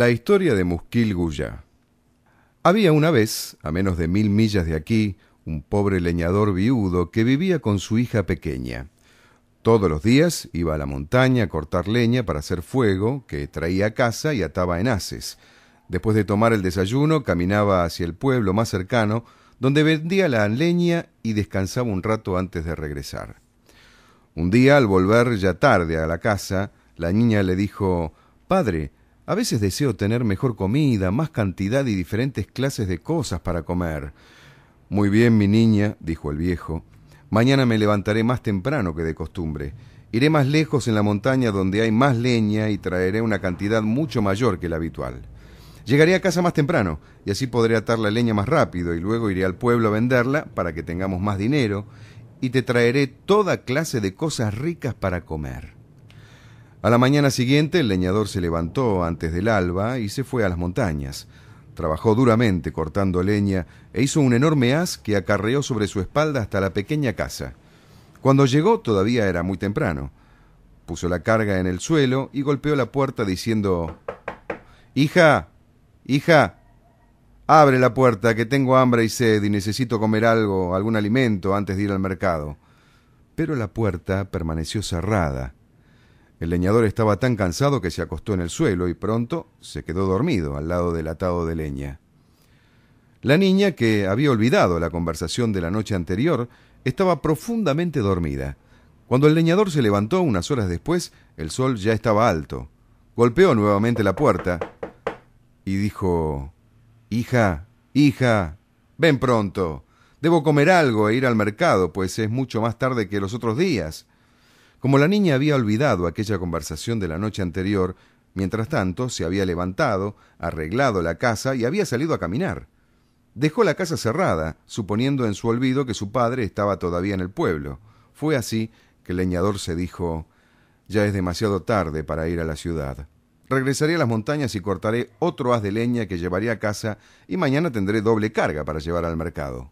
La historia de Musquilguya. Había una vez, a menos de mil millas de aquí, un pobre leñador viudo que vivía con su hija pequeña. Todos los días iba a la montaña a cortar leña para hacer fuego, que traía a casa y ataba en haces. Después de tomar el desayuno, caminaba hacia el pueblo más cercano, donde vendía la leña y descansaba un rato antes de regresar. Un día, al volver ya tarde a la casa, la niña le dijo Padre, a veces deseo tener mejor comida, más cantidad y diferentes clases de cosas para comer. Muy bien, mi niña, dijo el viejo. Mañana me levantaré más temprano que de costumbre. Iré más lejos en la montaña donde hay más leña y traeré una cantidad mucho mayor que la habitual. Llegaré a casa más temprano y así podré atar la leña más rápido y luego iré al pueblo a venderla para que tengamos más dinero y te traeré toda clase de cosas ricas para comer. A la mañana siguiente el leñador se levantó antes del alba y se fue a las montañas. Trabajó duramente cortando leña e hizo un enorme haz que acarreó sobre su espalda hasta la pequeña casa. Cuando llegó todavía era muy temprano. Puso la carga en el suelo y golpeó la puerta diciendo Hija, hija, abre la puerta, que tengo hambre y sed y necesito comer algo, algún alimento, antes de ir al mercado. Pero la puerta permaneció cerrada el leñador estaba tan cansado que se acostó en el suelo y pronto se quedó dormido al lado del atado de leña. La niña, que había olvidado la conversación de la noche anterior, estaba profundamente dormida. Cuando el leñador se levantó unas horas después, el sol ya estaba alto. Golpeó nuevamente la puerta y dijo Hija, hija, ven pronto. Debo comer algo e ir al mercado, pues es mucho más tarde que los otros días. Como la niña había olvidado aquella conversación de la noche anterior, mientras tanto se había levantado, arreglado la casa y había salido a caminar. Dejó la casa cerrada, suponiendo en su olvido que su padre estaba todavía en el pueblo. Fue así que el leñador se dijo Ya es demasiado tarde para ir a la ciudad. Regresaré a las montañas y cortaré otro haz de leña que llevaré a casa y mañana tendré doble carga para llevar al mercado.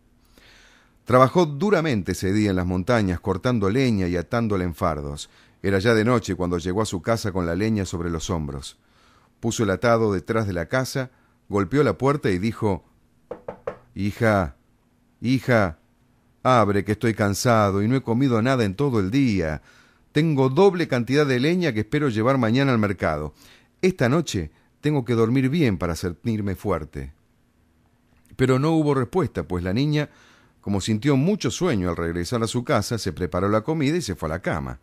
Trabajó duramente ese día en las montañas, cortando leña y atándola en fardos. Era ya de noche cuando llegó a su casa con la leña sobre los hombros. Puso el atado detrás de la casa, golpeó la puerta y dijo Hija, hija, abre que estoy cansado y no he comido nada en todo el día. Tengo doble cantidad de leña que espero llevar mañana al mercado. Esta noche tengo que dormir bien para sentirme fuerte. Pero no hubo respuesta, pues la niña como sintió mucho sueño al regresar a su casa, se preparó la comida y se fue a la cama.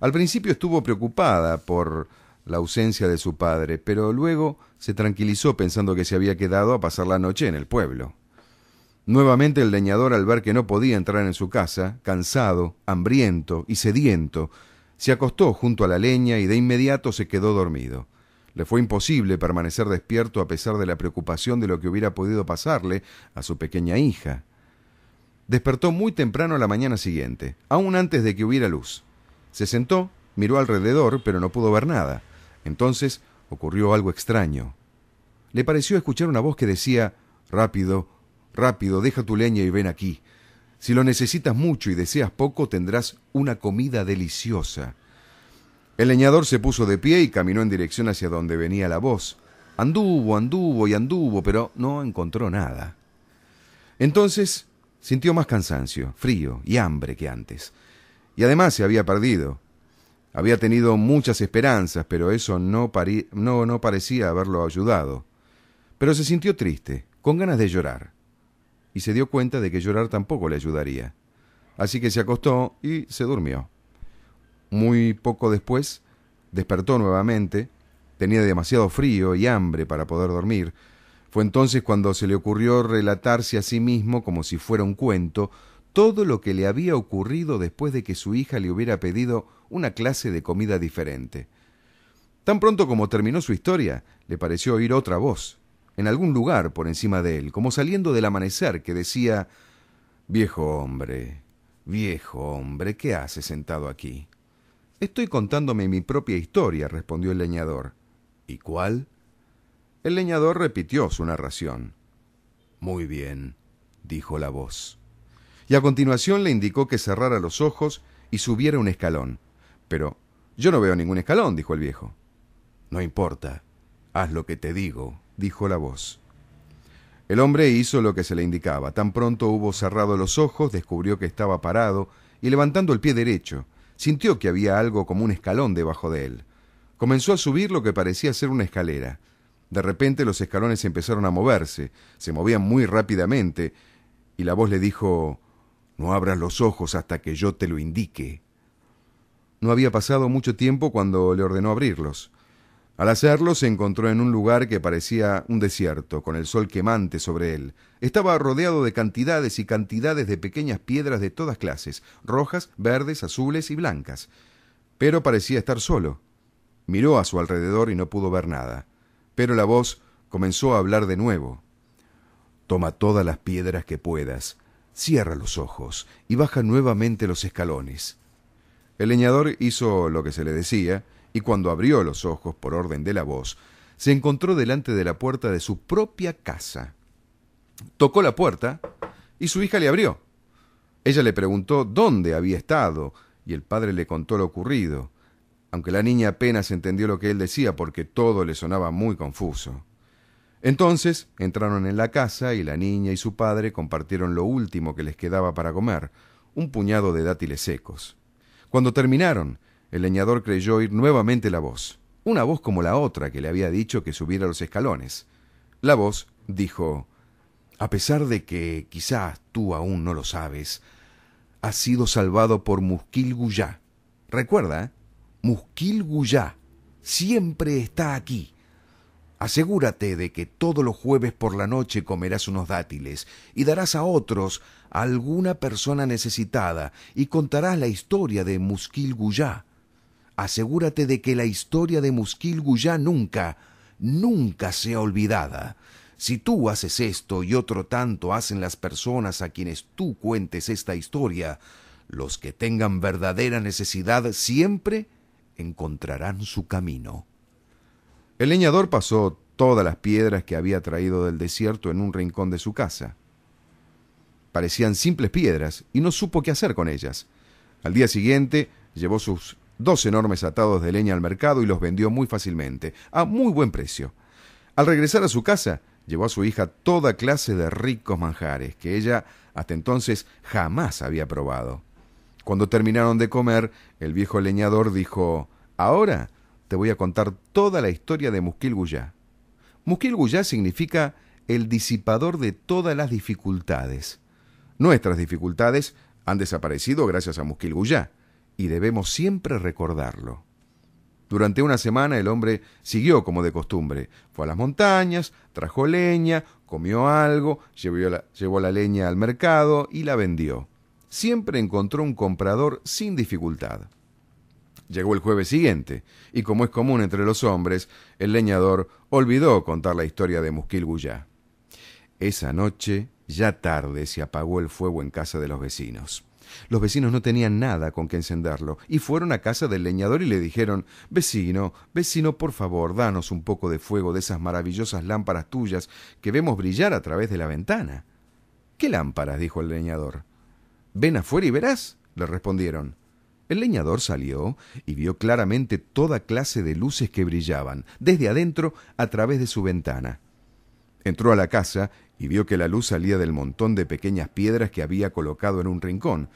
Al principio estuvo preocupada por la ausencia de su padre, pero luego se tranquilizó pensando que se había quedado a pasar la noche en el pueblo. Nuevamente el leñador, al ver que no podía entrar en su casa, cansado, hambriento y sediento, se acostó junto a la leña y de inmediato se quedó dormido. Le fue imposible permanecer despierto a pesar de la preocupación de lo que hubiera podido pasarle a su pequeña hija despertó muy temprano la mañana siguiente, aún antes de que hubiera luz. Se sentó, miró alrededor, pero no pudo ver nada. Entonces ocurrió algo extraño. Le pareció escuchar una voz que decía Rápido, rápido, deja tu leña y ven aquí. Si lo necesitas mucho y deseas poco, tendrás una comida deliciosa. El leñador se puso de pie y caminó en dirección hacia donde venía la voz. Anduvo, anduvo y anduvo, pero no encontró nada. Entonces Sintió más cansancio, frío y hambre que antes. Y además se había perdido. Había tenido muchas esperanzas, pero eso no, parecía haberlo ayudado. Pero se sintió triste, con ganas de llorar. Y se dio cuenta de que llorar tampoco le ayudaría. Así que se acostó y se durmió. Muy poco después, despertó nuevamente. Tenía demasiado frío y hambre para poder dormir, fue entonces cuando se le ocurrió relatarse a sí mismo, como si fuera un cuento, todo lo que le había ocurrido después de que su hija le hubiera pedido una clase de comida diferente. Tan pronto como terminó su historia, le pareció oír otra voz, en algún lugar por encima de él, como saliendo del amanecer, que decía Viejo hombre, viejo hombre, ¿qué haces sentado aquí? Estoy contándome mi propia historia, respondió el leñador. ¿Y cuál? El leñador repitió su narración. Muy bien, dijo la voz. Y a continuación le indicó que cerrara los ojos y subiera un escalón. Pero yo no veo ningún escalón, dijo el viejo. No importa, haz lo que te digo, dijo la voz. El hombre hizo lo que se le indicaba. Tan pronto hubo cerrado los ojos, descubrió que estaba parado y levantando el pie derecho, sintió que había algo como un escalón debajo de él. Comenzó a subir lo que parecía ser una escalera. De repente los escalones empezaron a moverse, se movían muy rápidamente, y la voz le dijo No abras los ojos hasta que yo te lo indique. No había pasado mucho tiempo cuando le ordenó abrirlos. Al hacerlo se encontró en un lugar que parecía un desierto, con el sol quemante sobre él. Estaba rodeado de cantidades y cantidades de pequeñas piedras de todas clases, rojas, verdes, azules y blancas. Pero parecía estar solo. Miró a su alrededor y no pudo ver nada. Pero la voz comenzó a hablar de nuevo. Toma todas las piedras que puedas, cierra los ojos y baja nuevamente los escalones. El leñador hizo lo que se le decía, y cuando abrió los ojos por orden de la voz, se encontró delante de la puerta de su propia casa. Tocó la puerta y su hija le abrió. Ella le preguntó dónde había estado, y el padre le contó lo ocurrido aunque la niña apenas entendió lo que él decía porque todo le sonaba muy confuso. Entonces entraron en la casa y la niña y su padre compartieron lo último que les quedaba para comer, un puñado de dátiles secos. Cuando terminaron, el leñador creyó oír nuevamente la voz, una voz como la otra que le había dicho que subiera los escalones. La voz dijo A pesar de que quizás tú aún no lo sabes, has sido salvado por Musquil Recuerda, ¿eh? Musquil-Guyá siempre está aquí. Asegúrate de que todos los jueves por la noche comerás unos dátiles y darás a otros a alguna persona necesitada y contarás la historia de Musquil-Guyá. Asegúrate de que la historia de Musquil-Guyá nunca, nunca sea olvidada. Si tú haces esto y otro tanto hacen las personas a quienes tú cuentes esta historia, los que tengan verdadera necesidad siempre encontrarán su camino. El leñador pasó todas las piedras que había traído del desierto en un rincón de su casa. Parecían simples piedras y no supo qué hacer con ellas. Al día siguiente llevó sus dos enormes atados de leña al mercado y los vendió muy fácilmente, a muy buen precio. Al regresar a su casa, llevó a su hija toda clase de ricos manjares que ella hasta entonces jamás había probado. Cuando terminaron de comer, el viejo leñador dijo, Ahora te voy a contar toda la historia de Musquil Guyá. significa el disipador de todas las dificultades. Nuestras dificultades han desaparecido gracias a Musquil y debemos siempre recordarlo. Durante una semana el hombre siguió como de costumbre. Fue a las montañas, trajo leña, comió algo, llevó la, llevó la leña al mercado y la vendió siempre encontró un comprador sin dificultad. Llegó el jueves siguiente, y como es común entre los hombres, el leñador olvidó contar la historia de Musquil Esa noche, ya tarde, se apagó el fuego en casa de los vecinos. Los vecinos no tenían nada con que encenderlo, y fueron a casa del leñador y le dijeron Vecino, vecino, por favor, danos un poco de fuego de esas maravillosas lámparas tuyas que vemos brillar a través de la ventana. ¿Qué lámparas? dijo el leñador. Ven afuera y verás, le respondieron. El leñador salió y vio claramente toda clase de luces que brillaban, desde adentro a través de su ventana. Entró a la casa y vio que la luz salía del montón de pequeñas piedras que había colocado en un rincón,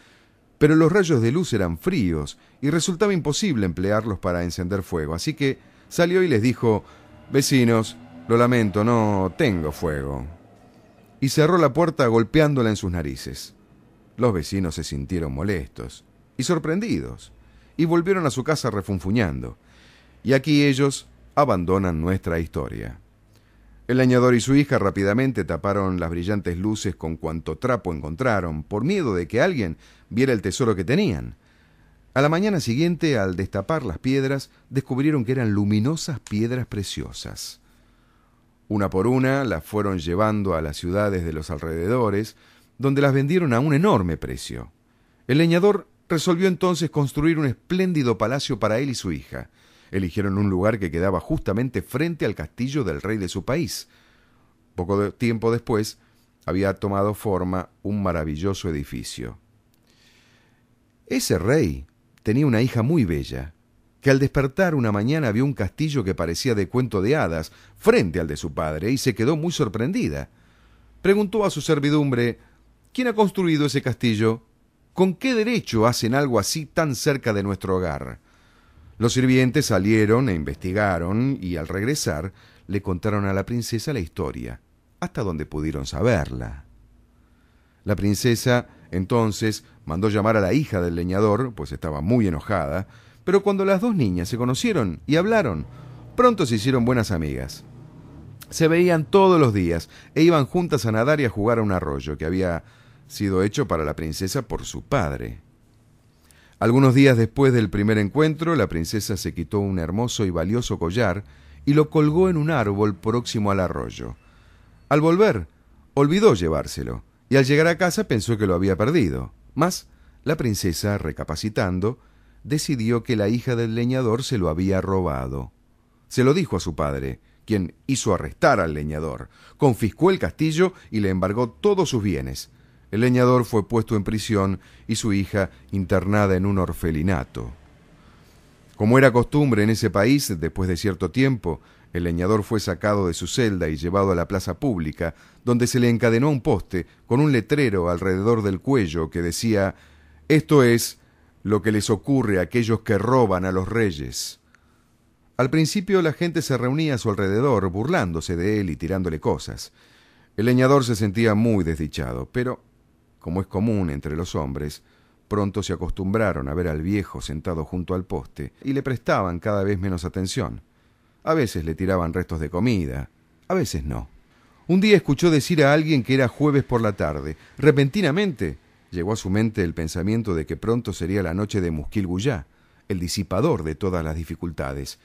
pero los rayos de luz eran fríos y resultaba imposible emplearlos para encender fuego, así que salió y les dijo Vecinos, lo lamento, no tengo fuego. Y cerró la puerta golpeándola en sus narices. Los vecinos se sintieron molestos y sorprendidos y volvieron a su casa refunfuñando. Y aquí ellos abandonan nuestra historia. El leñador y su hija rápidamente taparon las brillantes luces con cuanto trapo encontraron, por miedo de que alguien viera el tesoro que tenían. A la mañana siguiente, al destapar las piedras, descubrieron que eran luminosas piedras preciosas. Una por una las fueron llevando a las ciudades de los alrededores, donde las vendieron a un enorme precio. El leñador resolvió entonces construir un espléndido palacio para él y su hija. Eligieron un lugar que quedaba justamente frente al castillo del rey de su país. Poco tiempo después había tomado forma un maravilloso edificio. Ese rey tenía una hija muy bella, que al despertar una mañana vio un castillo que parecía de cuento de hadas frente al de su padre y se quedó muy sorprendida. Preguntó a su servidumbre ¿Quién ha construido ese castillo? ¿Con qué derecho hacen algo así tan cerca de nuestro hogar? Los sirvientes salieron e investigaron y al regresar le contaron a la princesa la historia, hasta donde pudieron saberla. La princesa entonces mandó llamar a la hija del leñador, pues estaba muy enojada, pero cuando las dos niñas se conocieron y hablaron, pronto se hicieron buenas amigas. Se veían todos los días e iban juntas a nadar y a jugar a un arroyo que había sido hecho para la princesa por su padre. Algunos días después del primer encuentro, la princesa se quitó un hermoso y valioso collar y lo colgó en un árbol próximo al arroyo. Al volver, olvidó llevárselo, y al llegar a casa pensó que lo había perdido. Mas, la princesa, recapacitando, decidió que la hija del leñador se lo había robado. Se lo dijo a su padre, quien hizo arrestar al leñador, confiscó el castillo y le embargó todos sus bienes. El leñador fue puesto en prisión y su hija internada en un orfelinato. Como era costumbre en ese país, después de cierto tiempo, el leñador fue sacado de su celda y llevado a la plaza pública, donde se le encadenó un poste con un letrero alrededor del cuello que decía Esto es lo que les ocurre a aquellos que roban a los reyes. Al principio la gente se reunía a su alrededor, burlándose de él y tirándole cosas. El leñador se sentía muy desdichado, pero como es común entre los hombres, pronto se acostumbraron a ver al viejo sentado junto al poste y le prestaban cada vez menos atención. A veces le tiraban restos de comida, a veces no. Un día escuchó decir a alguien que era jueves por la tarde. Repentinamente llegó a su mente el pensamiento de que pronto sería la noche de Muskilguya, el disipador de todas las dificultades,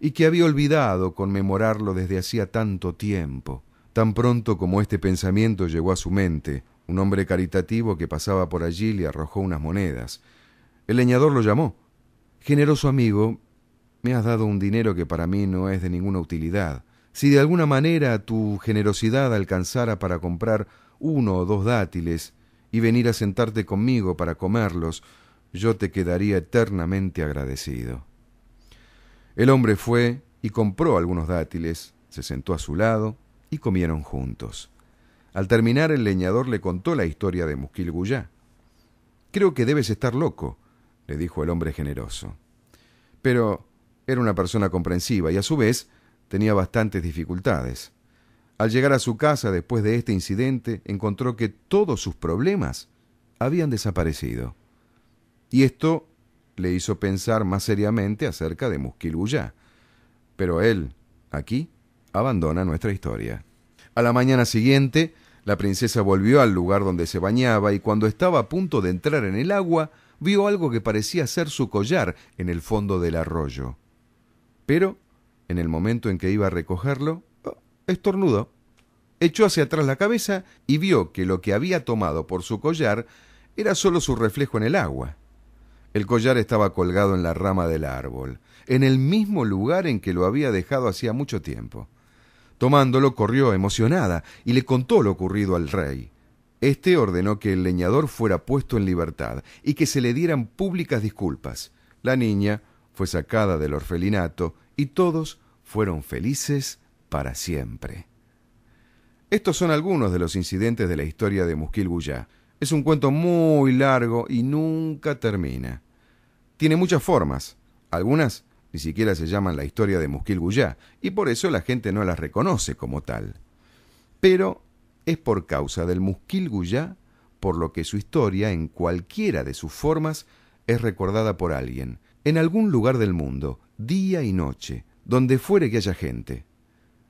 y que había olvidado conmemorarlo desde hacía tanto tiempo. Tan pronto como este pensamiento llegó a su mente, un hombre caritativo que pasaba por allí le arrojó unas monedas. El leñador lo llamó. Generoso amigo, me has dado un dinero que para mí no es de ninguna utilidad. Si de alguna manera tu generosidad alcanzara para comprar uno o dos dátiles y venir a sentarte conmigo para comerlos, yo te quedaría eternamente agradecido. El hombre fue y compró algunos dátiles, se sentó a su lado y comieron juntos. Al terminar, el leñador le contó la historia de Musquil-Guyá. Creo que debes estar loco, le dijo el hombre generoso. Pero era una persona comprensiva y a su vez tenía bastantes dificultades. Al llegar a su casa después de este incidente, encontró que todos sus problemas habían desaparecido. Y esto le hizo pensar más seriamente acerca de Musquil-Guyá. Pero él, aquí, abandona nuestra historia. A la mañana siguiente, la princesa volvió al lugar donde se bañaba y cuando estaba a punto de entrar en el agua, vio algo que parecía ser su collar en el fondo del arroyo. Pero, en el momento en que iba a recogerlo, oh, estornudó. Echó hacia atrás la cabeza y vio que lo que había tomado por su collar era solo su reflejo en el agua. El collar estaba colgado en la rama del árbol, en el mismo lugar en que lo había dejado hacía mucho tiempo. Tomándolo, corrió emocionada y le contó lo ocurrido al rey. Este ordenó que el leñador fuera puesto en libertad y que se le dieran públicas disculpas. La niña fue sacada del orfelinato y todos fueron felices para siempre. Estos son algunos de los incidentes de la historia de Musquil Es un cuento muy largo y nunca termina. Tiene muchas formas, algunas ni siquiera se llaman la historia de Musquil-Guyá, y por eso la gente no las reconoce como tal. Pero es por causa del Musquil-Guyá, por lo que su historia, en cualquiera de sus formas, es recordada por alguien, en algún lugar del mundo, día y noche, donde fuere que haya gente.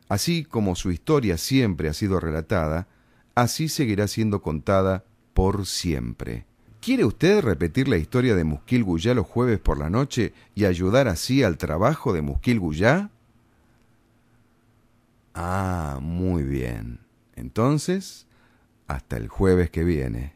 Así como su historia siempre ha sido relatada, así seguirá siendo contada por siempre. ¿Quiere usted repetir la historia de Musquil Guyá los jueves por la noche y ayudar así al trabajo de Musquil Guyá? Ah, muy bien. Entonces, hasta el jueves que viene.